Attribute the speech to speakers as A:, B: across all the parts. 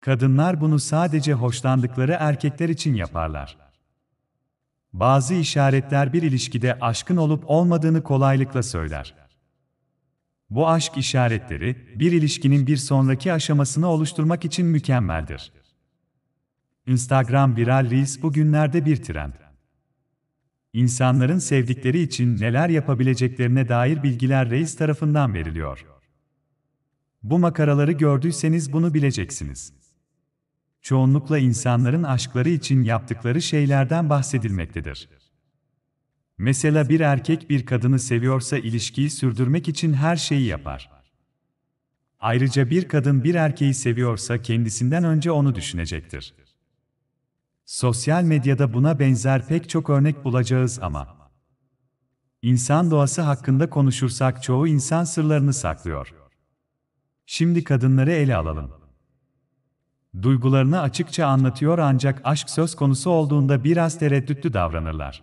A: Kadınlar bunu sadece hoşlandıkları erkekler için yaparlar. Bazı işaretler bir ilişkide aşkın olup olmadığını kolaylıkla söyler. Bu aşk işaretleri, bir ilişkinin bir sonraki aşamasını oluşturmak için mükemmeldir. Instagram viral reels bugünlerde bir trend. İnsanların sevdikleri için neler yapabileceklerine dair bilgiler reis tarafından veriliyor. Bu makaraları gördüyseniz bunu bileceksiniz çoğunlukla insanların aşkları için yaptıkları şeylerden bahsedilmektedir. Mesela bir erkek bir kadını seviyorsa ilişkiyi sürdürmek için her şeyi yapar. Ayrıca bir kadın bir erkeği seviyorsa kendisinden önce onu düşünecektir. Sosyal medyada buna benzer pek çok örnek bulacağız ama insan doğası hakkında konuşursak çoğu insan sırlarını saklıyor. Şimdi kadınları ele alalım. Duygularını açıkça anlatıyor ancak aşk söz konusu olduğunda biraz tereddütlü davranırlar.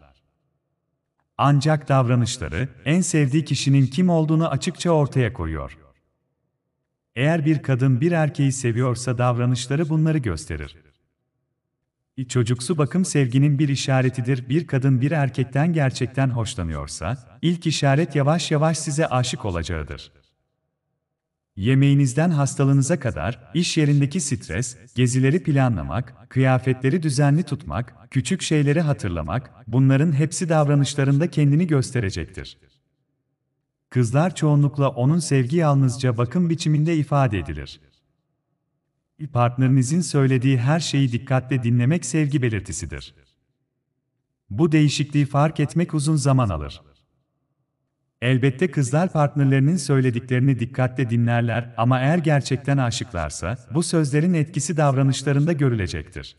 A: Ancak davranışları, en sevdiği kişinin kim olduğunu açıkça ortaya koyuyor. Eğer bir kadın bir erkeği seviyorsa davranışları bunları gösterir. Çocuksu bakım sevginin bir işaretidir. Bir kadın bir erkekten gerçekten hoşlanıyorsa, ilk işaret yavaş yavaş size aşık olacağıdır. Yemeğinizden hastalığınıza kadar, iş yerindeki stres, gezileri planlamak, kıyafetleri düzenli tutmak, küçük şeyleri hatırlamak, bunların hepsi davranışlarında kendini gösterecektir. Kızlar çoğunlukla onun sevgi yalnızca bakım biçiminde ifade edilir. Partnerinizin söylediği her şeyi dikkatle dinlemek sevgi belirtisidir. Bu değişikliği fark etmek uzun zaman alır. Elbette kızlar partnerlerinin söylediklerini dikkatle dinlerler ama eğer gerçekten aşıklarsa, bu sözlerin etkisi davranışlarında görülecektir.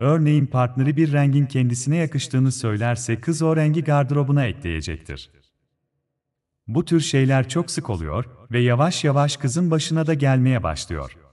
A: Örneğin partneri bir rengin kendisine yakıştığını söylerse kız o rengi gardırobuna ekleyecektir. Bu tür şeyler çok sık oluyor ve yavaş yavaş kızın başına da gelmeye başlıyor.